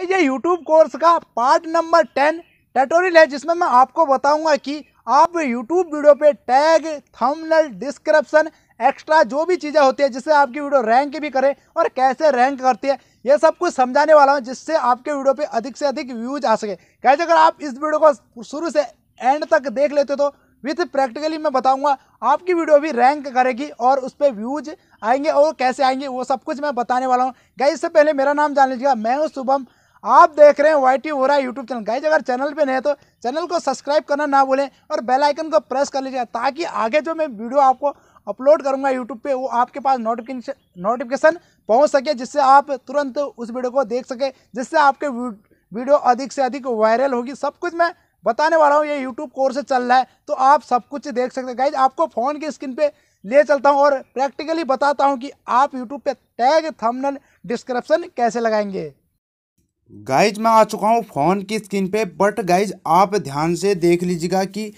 ये YouTube course का part number ten tutorial है जिसमें मैं आपको बताऊंगा कि आप यूट्यूब वीडियो पे टैग थंबनेल डिस्क्रिप्शन एक्स्ट्रा जो भी चीज़ें होती है जिससे आपकी वीडियो रैंक भी करे और कैसे रैंक करती है ये सब कुछ समझाने वाला हूँ जिससे आपके वीडियो पे अधिक से अधिक व्यूज आ सके कैसे अगर आप इस वीडियो को शुरू से एंड तक देख लेते हो तो विथ प्रैक्टिकली मैं बताऊंगा आपकी वीडियो भी रैंक करेगी और उस पर व्यूज आएंगे और कैसे आएंगे वो सब कुछ मैं बताने वाला हूँ गई इससे पहले मेरा नाम जान लीजिएगा मैं हूँ शुभम आप देख रहे हैं Y T Vora YouTube channel guys अगर चैनल पे है तो चैनल को सब्सक्राइब करना ना भूलें और बेल आइकन को प्रेस कर लीजिए ताकि आगे जो मैं वीडियो आपको अपलोड करूँगा यूट्यूब पे वो आपके पास नोटिफिकेशन नोटिफिकेशन पहुँच सके जिससे आप तुरंत उस वीडियो को देख सके जिससे आपके वीडियो अधिक से अधिक वायरल होगी सब कुछ मैं बताने वाला हूँ ये यूट्यूब कोर्स चल रहा है तो आप सब कुछ देख सकते हैं गाइज आपको फ़ोन की स्क्रीन पर ले चलता हूँ और प्रैक्टिकली बताता हूँ कि आप यूट्यूब पे टैग थंबनेल डिस्क्रिप्शन कैसे लगाएंगे गाइज मैं आ चुका हूँ फ़ोन की स्क्रीन पे बट गाइज आप ध्यान से देख लीजिएगा कि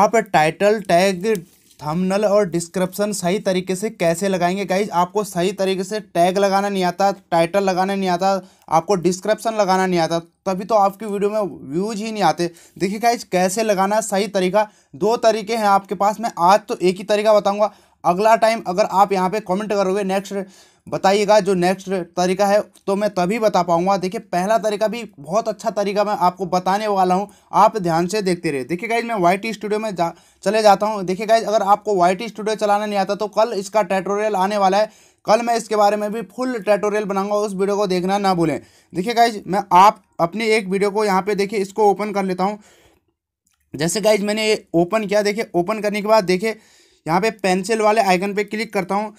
आप टाइटल टैग थंबनेल और डिस्क्रिप्शन सही तरीके से कैसे लगाएंगे गाइज आपको सही तरीके से टैग लगाना नहीं आता टाइटल लगाना नहीं आता आपको डिस्क्रिप्शन लगाना नहीं आता तभी तो आपकी वीडियो में व्यूज ही नहीं आते देखिए गाइज कैसे लगाना सही तरीका दो तरीके हैं आपके पास मैं आज तो एक ही तरीका बताऊँगा अगला टाइम अगर आप यहाँ पे कमेंट करोगे नेक्स्ट बताइएगा जो नेक्स्ट तरीका है तो मैं तभी बता पाऊंगा देखिए पहला तरीका भी बहुत अच्छा तरीका मैं आपको बताने वाला हूं आप ध्यान से देखते रहे देखिए गाइज मैं वाई स्टूडियो में जा चले जाता हूं देखिए गाइज अगर आपको वाई स्टूडियो चलाना नहीं आता तो कल इसका ट्यूटोरियल आने वाला है कल मैं इसके बारे में भी फुल ट्यूटोरियल बनाऊंगा उस वीडियो को देखना ना भूलें देखिए गाइज मैं आप अपनी एक वीडियो को यहाँ पे देखिए इसको ओपन कर लेता हूँ जैसे गाइज मैंने ओपन किया देखिए ओपन करने के बाद देखिए यहाँ पे पेंसिल वाले आइकन पे क्लिक करता हूँ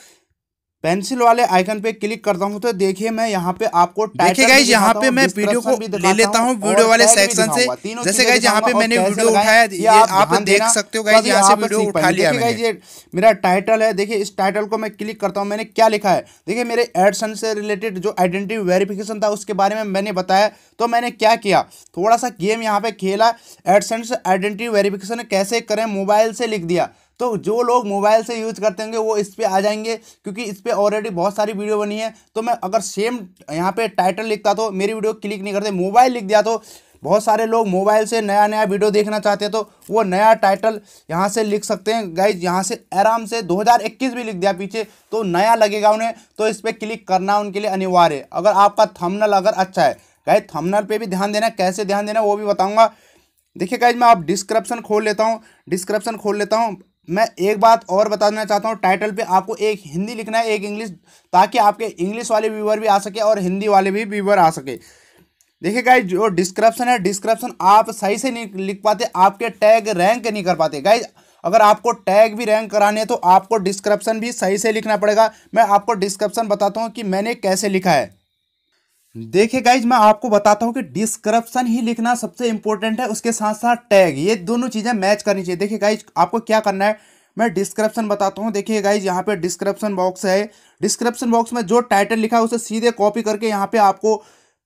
पेंसिल वाले आइकन पे क्लिक करता हूँ तो देखिए मैं यहाँ पे आपको देखिए गाइज यहाँ पे मैं वीडियो को ले लेता हूँ वीडियो वाले सेक्शन से जैसे गाइज यहाँ पे मैंने वीडियो उठाया ये आप देख सकते हो गाइज यहाँ से वीडियो उठा लिया गाइज ये मेरा टाइटल है देखिए इस टाइटल को मैं क्लिक करता हूँ मैंने क्या लिखा है देखिये मेरे एडसन से रिलेटेड जो आइडेंटिटी वेरिफिकेशन था उसके बारे में मैंने बताया तो मैंने क्या किया थोड़ा सा गेम यहाँ पे खेला एडसन आइडेंटिटी वेरिफिकेशन कैसे करें मोबाइल से लिख दिया तो जो लोग मोबाइल से यूज करते होंगे वो इस पर आ जाएंगे क्योंकि इस पर ऑलरेडी बहुत सारी वीडियो बनी है तो मैं अगर सेम यहाँ पर टाइटल लिखता तो मेरी वीडियो क्लिक नहीं करते मोबाइल लिख दिया तो बहुत सारे लोग मोबाइल से नया नया वीडियो देखना चाहते हैं तो वो नया टाइटल यहाँ से लिख सकते हैं गाइज यहाँ से आराम से 2021 भी लिख दिया पीछे तो नया लगेगा उन्हें तो इस पर क्लिक करना उनके लिए अनिवार्य है अगर आपका थंबनेल अगर अच्छा है गाइज थंबनेल पे भी ध्यान देना कैसे ध्यान देना वो भी बताऊँगा देखिए गाइज मैं आप डिस्क्रिप्शन खोल लेता हूँ डिस्क्रिप्शन खोल लेता हूँ मैं एक बात और बताना चाहता हूँ टाइटल पे आपको एक हिंदी लिखना है एक इंग्लिश ताकि आपके इंग्लिश वाले व्यूवर भी आ सके और हिंदी वाले भी व्यूवर आ सके देखिए गाइज जो डिस्क्रिप्शन है डिस्क्रिप्शन आप सही से नहीं लिख पाते आपके टैग रैंक नहीं कर पाते गाइज अगर आपको टैग भी रैंक कराने हैं तो आपको डिस्क्रिप्शन भी सही से लिखना पड़ेगा मैं आपको डिस्क्रिप्शन बताता हूँ कि मैंने कैसे लिखा है देखिए गाइज मैं आपको बताता हूँ कि डिस्क्रप्शन ही लिखना सबसे इंपॉर्टेंट है उसके साथ साथ टैग ये दोनों चीज़ें मैच करनी चाहिए देखिए गाइज आपको क्या करना है मैं डिस्क्रिप्शन बताता हूँ देखिए गाइज यहाँ पे डिस्क्रिप्शन बॉक्स है डिस्क्रिप्शन बॉक्स में जो टाइटल लिखा है उसे सीधे कॉपी करके यहाँ पे आपको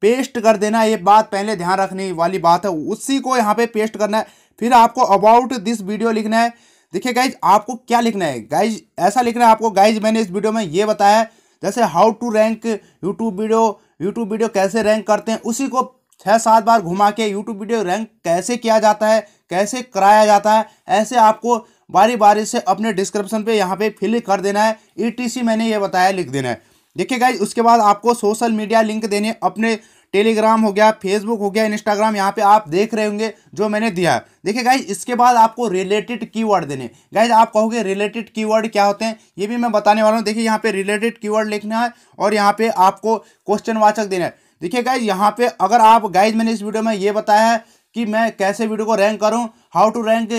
पेस्ट कर देना ये बात पहले ध्यान रखने वाली बात है उसी को यहाँ पे पेस्ट करना है फिर आपको अबाउट दिस वीडियो लिखना है देखिए गाइज आपको क्या लिखना है गाइज ऐसा लिखना है आपको गाइज मैंने इस वीडियो में ये बताया जैसे how to rank YouTube video YouTube video कैसे रैंक करते हैं उसी को छः सात बार घुमा के यूट्यूब वीडियो रैंक कैसे किया जाता है कैसे कराया जाता है ऐसे आपको बारी बारी से अपने डिस्क्रिप्शन पे यहाँ पे फिल कर देना है ईटीसी e मैंने ये बताया लिख देना है देखिए गाई उसके बाद आपको सोशल मीडिया लिंक देने अपने टेलीग्राम हो गया फेसबुक हो गया इंस्टाग्राम यहाँ पे आप देख रहे होंगे जो मैंने दिया है देखिए गाइज इसके बाद आपको रिलेटेड कीवर्ड देने गाइज आप कहोगे रिलेटेड कीवर्ड क्या होते हैं ये भी मैं बताने वाला हूँ देखिए यहाँ पे रिलेटेड कीवर्ड लिखना है और यहाँ पे आपको क्वेश्चन वाचक देना है देखिए गाइज यहाँ पे अगर आप गाइज मैंने इस वीडियो में ये बताया है कि मैं कैसे वीडियो को रैंक करूँ how to rank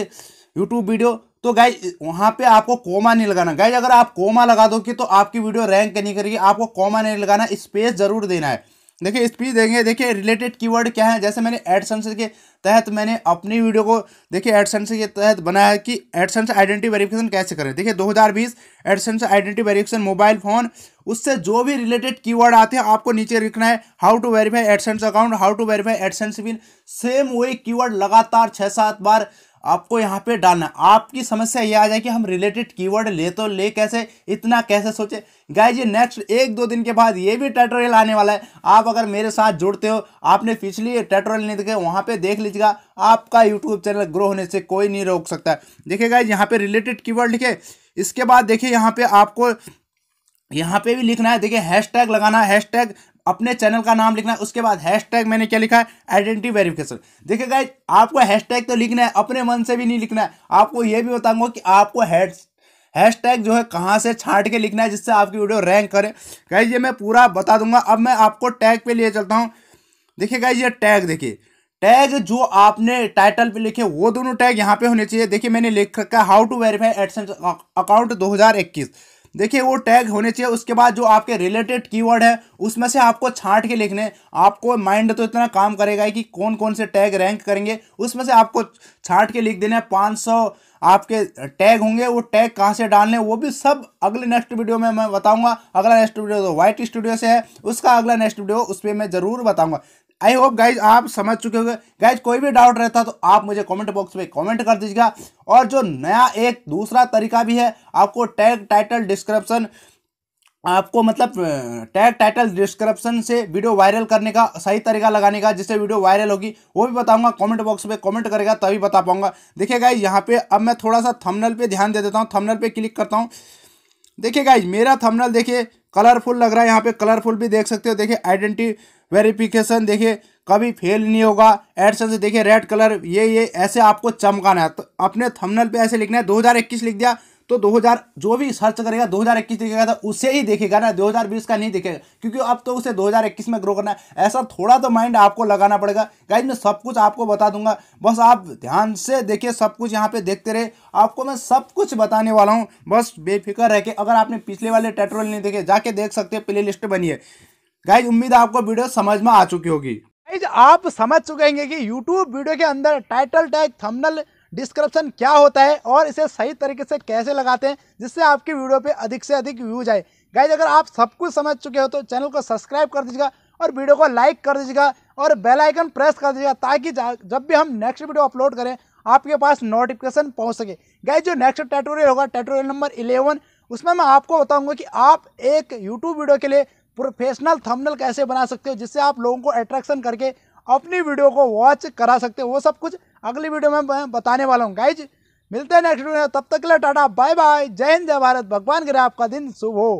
YouTube video तो गाइज वहाँ पे आपको कोमा नहीं लगाना गाइज अगर आप कोमा लगा दोगे तो आपकी वीडियो रैंक नहीं करेगी आपको कोमा नहीं लगाना स्पेस जरूर देना है देखिए स्पीच देंगे देखिए रिलेटेड कीवर्ड क्या है जैसे मैंने एडसेंस के तहत मैंने अपनी वीडियो को देखिए एडसेंस के तहत बनाया है कि एडसेंस आइडेंटिटी वेरिफिकेशन कैसे करें देखिए 2020 AdSense identity verification mobile phone उससे जो भी रिलेटेड कीवर्ड आते हैं आपको नीचे लिखना है how to verify AdSense account how to verify AdSense bill same वही कीवर्ड लगातार छः सात बार आपको यहाँ पे डालना आपकी समस्या ये आ जाए कि हम रिलेटेड कीवर्ड ले तो ले कैसे इतना कैसे सोचे गाय जी नेक्स्ट एक दो दिन के बाद ये भी ट्यूटोरियल आने वाला है आप अगर मेरे साथ जुड़ते हो आपने पिछली ट्यूटोरियल नहीं देखे वहाँ पे देख लीजिएगा आपका यूट्यूब चैनल ग्रो होने से कोई नहीं रोक सकता देखिए गाइज यहाँ पे रिलेटेड की लिखे इसके बाद देखिए यहाँ पे आपको यहाँ पे भी लिखना है देखिए हैशटैग लगाना हैशटैग अपने चैनल का नाम लिखना है उसके बाद हैशटैग मैंने क्या लिखा है आइडेंटिटी वेरिफिकेशन देखिए गाइज आपको हैशटैग तो लिखना है अपने मन से भी नहीं लिखना है आपको ये भी बताऊंगा कि आपको हैश हैशटैग जो है कहाँ से छाट के लिखना है जिससे आपकी वीडियो रैंक करे गाइज ये मैं पूरा बता दूंगा अब मैं आपको टैग पे लिए चलता हूँ देखिए गाइज ये टैग देखिए टैग जो आपने टाइटल पे लिखे वो दोनों टैग यहाँ पे होने चाहिए देखिए मैंने लिख रखा है how to verify AdSense account 2021 देखिए वो टैग होने चाहिए उसके बाद जो आपके रिलेटेड कीवर्ड है उसमें से आपको छांट के लिखने आपको माइंड तो इतना काम करेगा कि कौन कौन से टैग रैंक करेंगे उसमें से आपको छांट के लिख देना है पाँच सौ आपके टैग होंगे वो टैग कहाँ से डालने वो भी सब अगले नेक्स्ट वीडियो में मैं बताऊँगा अगला नेक्स्ट वीडियो तो व्हाइट स्टूडियो से है उसका अगला नेक्स्ट वीडियो उस पर मैं ज़रूर बताऊँगा आई होप गाइज आप समझ चुके होंगे गाइज कोई भी डाउट रहता तो आप मुझे कमेंट बॉक्स में कमेंट कर दीजिएगा और जो नया एक दूसरा तरीका भी है आपको टैग टाइटल डिस्क्रिप्शन आपको मतलब टैग टाइटल डिस्क्रिप्शन से वीडियो वायरल करने का सही तरीका लगाने का जिससे वीडियो वायरल होगी वो भी बताऊंगा कमेंट बॉक्स में कमेंट करेगा तभी बता पाऊंगा देखिए गाइज यहाँ पे अब मैं थोड़ा सा थंबनेल पे ध्यान दे देता हूँ थंबनेल पे क्लिक करता हूँ देखिए गाइज मेरा थंबनेल देखिए कलरफुल लग रहा है यहाँ पे कलरफुल भी देख सकते हो देखिए आइडेंटिटी वेरिफिकेशन देखिए कभी फेल नहीं होगा एडसन से देखिए रेड कलर ये ये ऐसे आपको चमकाना है तो अपने थंबनेल पे ऐसे लिखना है 2021 लिख दिया तो 2000 जो भी सर्च करेगा 2021 दिखेगा तो उसे ही देखेगा ना 2020 का नहीं दिखेगा क्योंकि अब तो उसे 2021 में ग्रो करना है ऐसा थोड़ा तो माइंड आपको लगाना पड़ेगा गाइज मैं सब कुछ आपको बता दूंगा बस आप ध्यान से देखिए सब कुछ यहाँ पे देखते रहे आपको मैं सब कुछ बताने वाला हूँ बस बेफिक्र रह के अगर आपने पिछले वाले टेट्रोल नहीं देखे जाके देख सकते प्ले लिस्ट बनी है गाइज उम्मीद है आपको वीडियो समझ में आ चुकी होगी गाइज आप समझ चुके हैं कि यूट्यूब वीडियो के अंदर टाइटल टैग थंबनेल डिस्क्रिप्शन क्या होता है और इसे सही तरीके से कैसे लगाते हैं जिससे आपकी वीडियो पे अधिक से अधिक व्यूज आए गाइज अगर आप सब कुछ समझ चुके हो तो चैनल को सब्सक्राइब कर दीजिएगा और वीडियो को लाइक कर दीजिएगा और बेल आइकन प्रेस कर दीजिएगा ताकि जब भी हम नेक्स्ट वीडियो अपलोड करें आपके पास नोटिफिकेशन पहुंच सके गाइज जो नेक्स्ट ट्यूटोरियल होगा ट्यूटोरियल नंबर इलेवन उसमें मैं आपको बताऊंगा कि आप एक यूट्यूब वीडियो के लिए प्रोफेशनल थंबनेल कैसे बना सकते हो जिससे आप लोगों को अट्रैक्शन करके अपनी वीडियो को वॉच करा सकते हो वो सब कुछ अगली वीडियो में बताने वाला हूँ गाइज मिलते हैं नेक्स्ट वीडियो में तब तक के लिए टाटा बाय बाय जय हिंद जय भारत भगवान गिरा आपका दिन शुभ हो